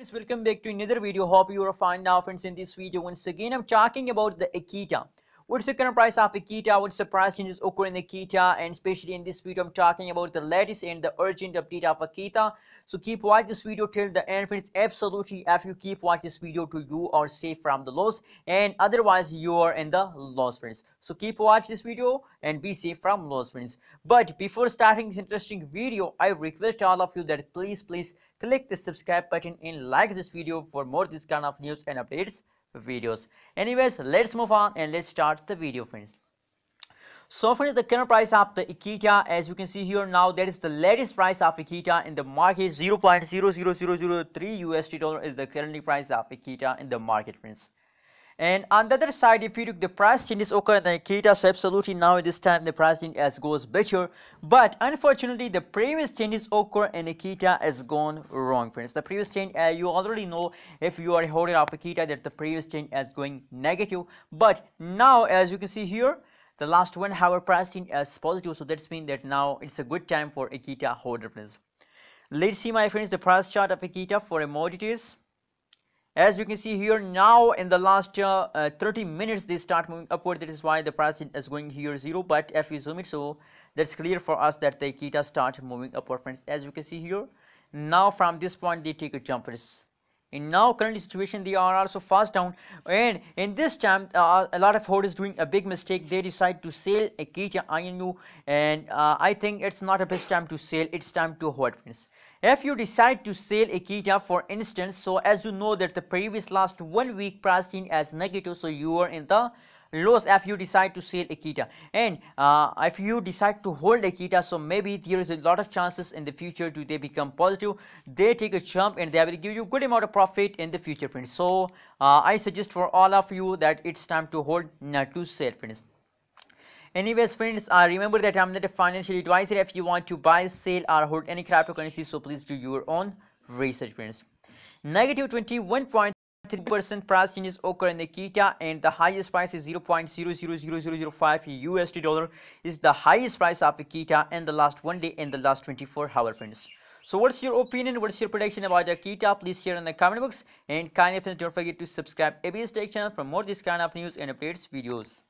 Friends, welcome back to another video. Hope you are fine now, friends. In this video, once again, I'm talking about the Akita. What's the current price of Akita? What's the price changes occur in Akita? And especially in this video, I'm talking about the latest and the urgent update of Akita. So keep watching this video till the end. Friends, absolutely, if you keep watching this video, to you are safe from the loss, and otherwise you are in the loss, friends. So keep watching this video and be safe from loss, friends. But before starting this interesting video, I request all of you that please, please click the subscribe button and like this video for more this kind of news and updates videos anyways let's move on and let's start the video friends so friends the current price of the Ikita as you can see here now that is the latest price of Ikita in the market 0.00003 USD dollar is the current price of Ikita in the market friends and on the other side if you look the price change is occurring in Akita. so absolutely now this time the price change has goes better but unfortunately the previous changes occur and Akita has gone wrong friends the previous change uh, you already know if you are a holder of Akita, that the previous change is going negative but now as you can see here the last one however change as positive so that's mean that now it's a good time for Akita holder friends let's see my friends the price chart of Akita for commodities as you can see here now in the last uh, uh, 30 minutes they start moving upward that is why the price is going here zero but if you zoom it so that's clear for us that the Ikita start moving upward friends as you can see here now from this point they take a jump friends in now current situation they are also fast down and in this time uh, uh, a lot of holders doing a big mistake they decide to sell a Akita INU and uh, I think it's not a best time to sell it's time to hold friends if you decide to sell a Akita for instance so as you know that the previous last one week price in as negative so you are in the loss if you decide to sell Akita and uh, if you decide to hold Akita so maybe there is a lot of chances in the future do they become positive they take a jump and they will give you good amount of profit in the future friends so uh, I suggest for all of you that it's time to hold not uh, to sell friends Anyways, friends, uh, remember that I'm not a financial advisor. If you want to buy, sell, or hold any cryptocurrency, so please do your own research, friends. Negative 21 point. 3% price changes occur in the Kita, and the highest price is 0.00005 USD dollar is the highest price of Kita in the last one day and the last 24 hour friends. So what's your opinion? What's your prediction about the Kita? Please share in the comment box and kindly friends don't forget to subscribe ABS Tech channel for more this kind of news and updates videos.